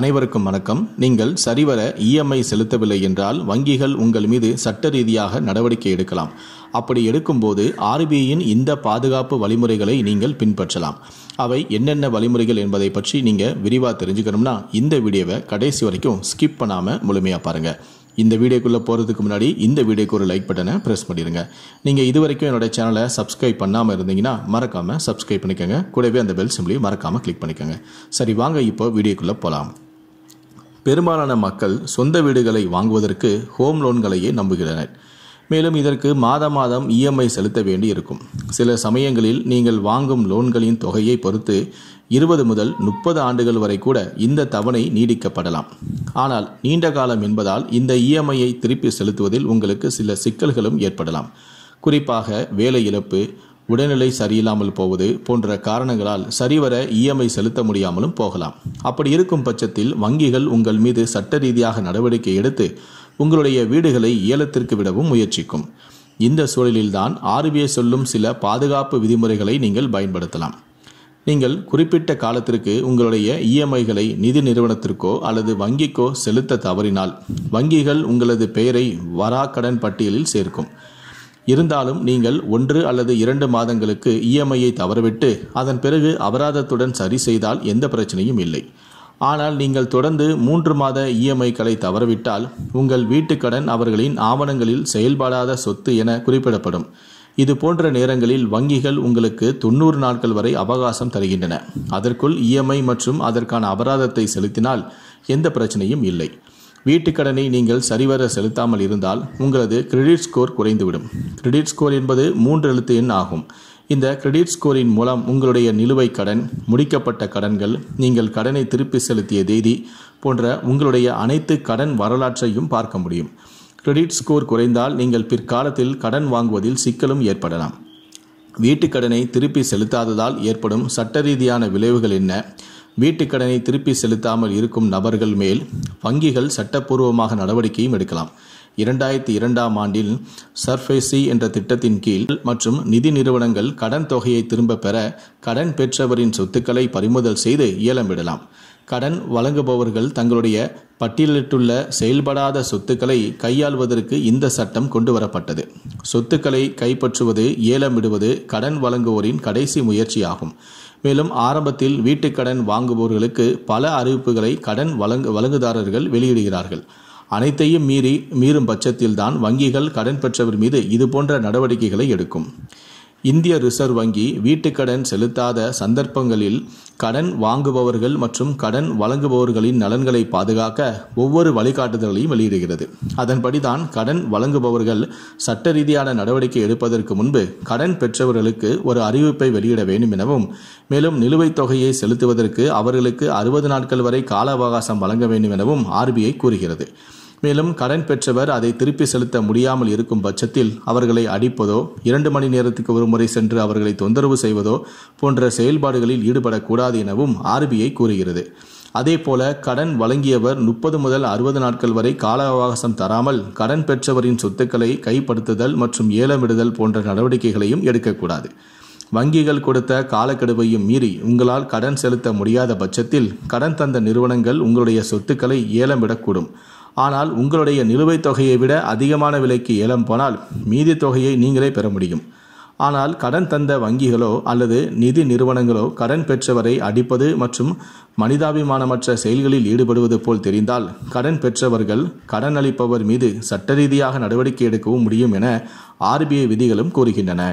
அனைவருக்கும் வணக்கம் நீங்கள் சரிவர இஎம்ஐ செலுத்தவில்லை என்றால் வங்கிகள் உங்கள் மீது சட்ட ரீதியாக நடவடிக்கை எடுக்கலாம் அப்படி எடுக்கும்போது ஆர்பிஐயின் இந்த பாதுகாப்பு வழிமுறைகளை நீங்கள் பின்பற்றலாம் அவை என்னென்ன வழிமுறைகள் என்பதை பற்றி நீங்கள் விரிவாக தெரிஞ்சுக்கணும்னா இந்த வீடியோவை கடைசி வரைக்கும் ஸ்கிப் பண்ணாமல் முழுமையாக பாருங்கள் இந்த வீடியோக்குள்ளே போகிறதுக்கு முன்னாடி இந்த வீடியோக்கு ஒரு லைக் பட்டனை ப்ரெஸ் பண்ணிடுங்க நீங்கள் இது வரைக்கும் என்னோடய சேனலை சப்ஸ்கிரைப் பண்ணாமல் இருந்தீங்கன்னா மறக்காமல் சப்ஸ்கிரைப் பண்ணிக்கோங்க கூடவே அந்த பெல் சிம்லையும் மறக்காமல் கிளிக் பண்ணிக்கோங்க சரி வாங்க இப்போ வீடியோக்குள்ளே போகலாம் பெரும்பாலான மக்கள் சொந்த வீடுகளை வாங்குவதற்கு ஹோம் லோன்களையே நம்புகின்றனர் மேலும் இதற்கு மாத மாதம் இஎம்ஐ e செலுத்த வேண்டி இருக்கும் சில சமயங்களில் நீங்கள் வாங்கும் லோன்களின் தொகையை பொறுத்து இருபது முதல் முப்பது ஆண்டுகள் வரை கூட இந்த தவணை நீடிக்கப்படலாம் ஆனால் நீண்ட காலம் என்பதால் இந்த இஎம்ஐயை திருப்பி செலுத்துவதில் உங்களுக்கு சில சிக்கல்களும் ஏற்படலாம் குறிப்பாக வேலை இழப்பு உடல்நிலை சரியில்லாமல் போவது போன்ற காரணங்களால் சரிவர இஎம்ஐ செலுத்த முடியாமலும் போகலாம் அப்படி இருக்கும் பட்சத்தில் வங்கிகள் உங்கள் மீது சட்ட ரீதியாக நடவடிக்கை எடுத்து உங்களுடைய வீடுகளை ஏலத்திற்கு விடவும் முயற்சிக்கும் இந்த சூழலில்தான் ஆர்பிஐ சொல்லும் சில பாதுகாப்பு விதிமுறைகளை நீங்கள் பயன்படுத்தலாம் நீங்கள் குறிப்பிட்ட காலத்திற்கு உங்களுடைய இஎம்ஐகளை நிதி நிறுவனத்திற்கோ அல்லது வங்கிக்கோ செலுத்த தவறினால் வங்கிகள் உங்களது பெயரை வராக்கடன் பட்டியலில் சேர்க்கும் இருந்தாலும் நீங்கள் ஒன்று அல்லது இரண்டு மாதங்களுக்கு இஎம்ஐயை தவறவிட்டு அதன் பிறகு அபராதத்துடன் சரி செய்தால் எந்த பிரச்சனையும் இல்லை ஆனால் நீங்கள் தொடர்ந்து மூன்று மாத இஎம்ஐக்களை தவறவிட்டால் உங்கள் வீட்டுக்கடன் அவர்களின் ஆவணங்களில் செயல்படாத சொத்து என குறிப்பிடப்படும் இது போன்ற நேரங்களில் வங்கிகள் உங்களுக்கு தொண்ணூறு நாட்கள் வரை அவகாசம் தருகின்றன அதற்குள் இஎம்ஐ மற்றும் அதற்கான அபராதத்தை செலுத்தினால் எந்த பிரச்சனையும் இல்லை வீட்டுக்கடனை நீங்கள் சரிவர செலுத்தாமல் இருந்தால் உங்களது கிரெடிட் ஸ்கோர் குறைந்துவிடும் கிரெடிட் ஸ்கோர் என்பது மூன்று எழுத்து எண் ஆகும் இந்த கிரெடிட் ஸ்கோரின் மூலம் உங்களுடைய நிலுவை கடன் முடிக்கப்பட்ட கடன்கள் நீங்கள் கடனை திருப்பி செலுத்திய தேதி போன்ற உங்களுடைய அனைத்து கடன் வரலாற்றையும் பார்க்க முடியும் கிரெடிட் ஸ்கோர் குறைந்தால் நீங்கள் பிற்காலத்தில் கடன் வாங்குவதில் சிக்கலும் ஏற்படலாம் வீட்டுக்கடனை திருப்பி செலுத்தாததால் ஏற்படும் சட்டரீதியான விளைவுகள் என்ன வீட்டுக்கடனை திருப்பி செலுத்தாமல் இருக்கும் நபர்கள் மேல் வங்கிகள் சட்டப்பூர்வமாக நடவடிக்கையும் எடுக்கலாம் இரண்டாயிரத்தி இரண்டாம் ஆண்டில் சர்ஃபேசி என்ற திட்டத்தின் கீழ் மற்றும் நிதி நிறுவனங்கள் கடன் தொகையை திரும்பப் பெற கடன் பெற்றவரின் சொத்துக்களை பறிமுதல் செய்து இயலமிடலாம் விடலாம் கடன் வழங்குபவர்கள் தங்களுடைய பட்டியலிட்டுள்ள செயல்படாத சொத்துக்களை கையாள்வதற்கு இந்த சட்டம் கொண்டு வரப்பட்டது சொத்துக்களை கைப்பற்றுவது ஏலமிடுவது கடன் வழங்குவோரின் கடைசி முயற்சியாகும் மேலும் ஆரம்பத்தில் வீட்டுக்கடன் வாங்குபவர்களுக்கு பல அறிவிப்புகளை கடன் வழங்கு வழங்குதாரர்கள் வெளியிடுகிறார்கள் அனைத்தையும் மீறி மீறும் பட்சத்தில்தான் வங்கிகள் கடன் பெற்றவர் மீது இதுபோன்ற நடவடிக்கைகளை எடுக்கும் இந்திய ரிசர்வ் வங்கி வீட்டுக்கடன் செலுத்தாத சந்தர்ப்பங்களில் கடன் வாங்குபவர்கள் மற்றும் கடன் வழங்குபவர்களின் நலன்களை பாதுகாக்க ஒவ்வொரு வழிகாட்டுதல்களையும் வெளியிடுகிறது அதன்படிதான் கடன் வழங்குபவர்கள் சட்ட ரீதியான நடவடிக்கை எடுப்பதற்கு முன்பு கடன் பெற்றவர்களுக்கு ஒரு அறிவிப்பை வெளியிட வேண்டும் எனவும் மேலும் நிலுவைத் தொகையை செலுத்துவதற்கு அவர்களுக்கு அறுபது நாட்கள் வரை கால அவகாசம் வழங்க வேண்டும் எனவும் ஆர்பிஐ கூறுகிறது மேலும் கடன் பெற்றவர் அதை திருப்பி செலுத்த முடியாமல் இருக்கும் பட்சத்தில் அவர்களை அடிப்பதோ இரண்டு மணி நேரத்துக்கு ஒருமுறை சென்று அவர்களை தொந்தரவு செய்வதோ போன்ற செயல்பாடுகளில் ஈடுபடக்கூடாது எனவும் ஆர்பிஐ கூறுகிறது அதேபோல கடன் வழங்கியவர் முப்பது முதல் அறுபது நாட்கள் வரை கால அவகாசம் தராமல் கடன் பெற்றவரின் சொத்துக்களை கைப்படுத்துதல் மற்றும் ஏலமிடுதல் போன்ற நடவடிக்கைகளையும் எடுக்கக்கூடாது வங்கிகள் கொடுத்த காலக்கெடுவையும் மீறி உங்களால் கடன் செலுத்த முடியாத பட்சத்தில் கடன் தந்த நிறுவனங்கள் உங்களுடைய சொத்துக்களை ஏலமிடக்கூடும் ஆனால் உங்களுடைய நிலுவைத் தொகையை விட அதிகமான விலைக்கு ஏலம் போனால் மீதி தொகையை நீங்களே பெற முடியும் ஆனால் கடன் தந்த வங்கிகளோ அல்லது நிதி நிறுவனங்களோ கடன் பெற்றவரை அடிப்பது மற்றும் மனிதாபிமானமற்ற செயல்களில் ஈடுபடுவது போல் தெரிந்தால் கடன் பெற்றவர்கள் கடன் அளிப்பவர் மீது சட்டரீதியாக நடவடிக்கை எடுக்கவும் முடியும் என ஆர்பிஐ விதிகளும் கூறுகின்றன